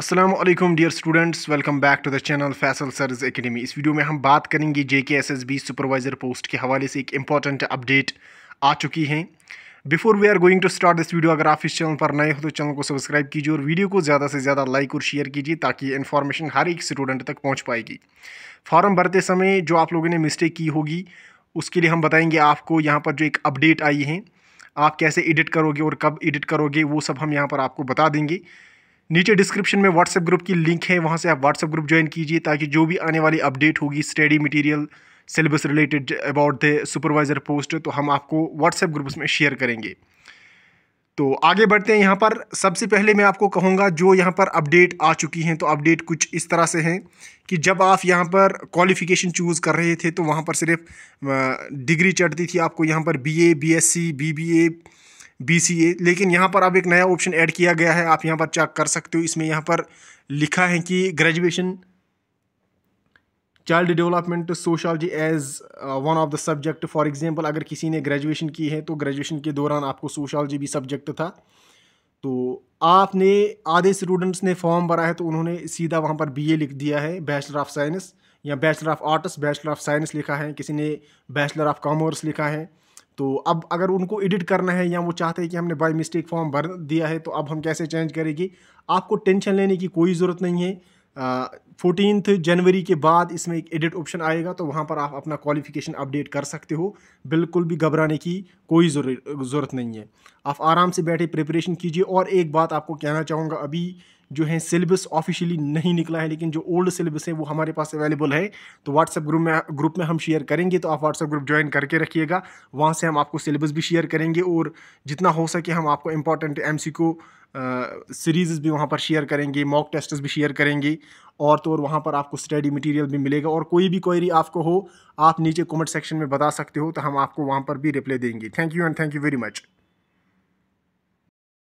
Aslam dear students welcome back to the channel Faisal सर्ज academy इस video में हम बात करेंगे J K S S B supervisor post के हवाले से एक इम्पॉर्टेंट अपडेट आ चुकी है before we are going to start this video अगर आप इस चैनल पर नए हो तो चैनल को सब्सक्राइब कीजिए और वीडियो को ज़्यादा से ज़्यादा लाइक और शेयर कीजिए ताकि इन्फॉर्मेशन हर एक स्टूडेंट तक पहुँच पाएगी फॉर्म भरते समय जो आप लोगों ने मिस्टेक की होगी उसके लिए हम बताएंगे आपको यहाँ पर जो एक अपडेट आई है आप कैसे एडिट करोगे और कब एडिट करोगे वो सब हम यहाँ पर आपको बता देंगे नीचे डिस्क्रिप्शन में व्हाट्सएप ग्रुप की लिंक है वहाँ से आप व्हाट्सएप ग्रुप ज्वाइन कीजिए ताकि जो भी आने वाली अपडेट होगी study material syllabus related about the supervisor post तो हम आपको व्हाट्सएप ग्रुप में शेयर करेंगे तो आगे बढ़ते हैं यहाँ पर सबसे पहले मैं आपको कहूँगा जो यहाँ पर अपडेट आ चुकी हैं तो अपडेट कुछ इस तरह से हैं कि जब आप यहाँ पर क्वालिफ़िकेशन चूज़ कर रहे थे तो वहाँ पर सिर्फ डिग्री चढ़ती थी आपको यहाँ पर BA, BSc, BBA B C A लेकिन यहाँ पर अब एक नया ऑप्शन ऐड किया गया है आप यहाँ पर चेक कर सकते हो इसमें यहाँ पर लिखा है कि graduation child development sociology as one of the subject for example अगर किसी ने ग्रेजुएशन की है तो ग्रेजुएशन के दौरान आपको सोशलॉजी भी सब्जेक्ट था तो आपने आधे स्टूडेंट्स ने फॉर्म भरा है तो उन्होंने सीधा वहाँ पर ए लिख दिया है बैचलर ऑफ साइंस या bachelor of arts bachelor of science लिखा है किसी ने बैचलर ऑफ कॉमर्स लिखा है तो अब अगर उनको एडिट करना है या वो चाहते हैं कि हमने बाई मिस्टेक फॉर्म भर दिया है तो अब हम कैसे चेंज करेंगे आपको टेंशन लेने की कोई ज़रूरत नहीं है फोर्टीनथ जनवरी के बाद इसमें एक एडिट ऑप्शन आएगा तो वहाँ पर आप अपना क्वालिफिकेशन अपडेट कर सकते हो बिल्कुल भी घबराने की कोई ज़रूरत नहीं है आप आराम से बैठे प्रिपरेशन कीजिए और एक बात आपको कहना चाहूँगा अभी जो है सिलेबस ऑफिशियली नहीं निकला है लेकिन जो ओल्ड सिलेबस है वो हमारे पास अवेलेबल है तो व्हाट्सएप ग्रुप में ग्रुप में हम शेयर करेंगे तो आप व्हाट्सएप ग्रुप ज्वाइन करके रखिएगा वहाँ से हम आपको सिलेबस भी शेयर करेंगे और जितना हो सके हम आपको इंपॉर्टेंट एम सीरीज़ भी वहाँ पर शेयर करेंगे मॉक टेस्ट्स भी शेयर करेंगे और तो और वहाँ पर आपको स्टडी मटेरियल भी मिलेगा और कोई भी क्वेरी आपको हो आप नीचे कमेंट सेक्शन में बता सकते हो तो हम आपको वहाँ पर भी रिप्लाई देंगे thank you and thank you very much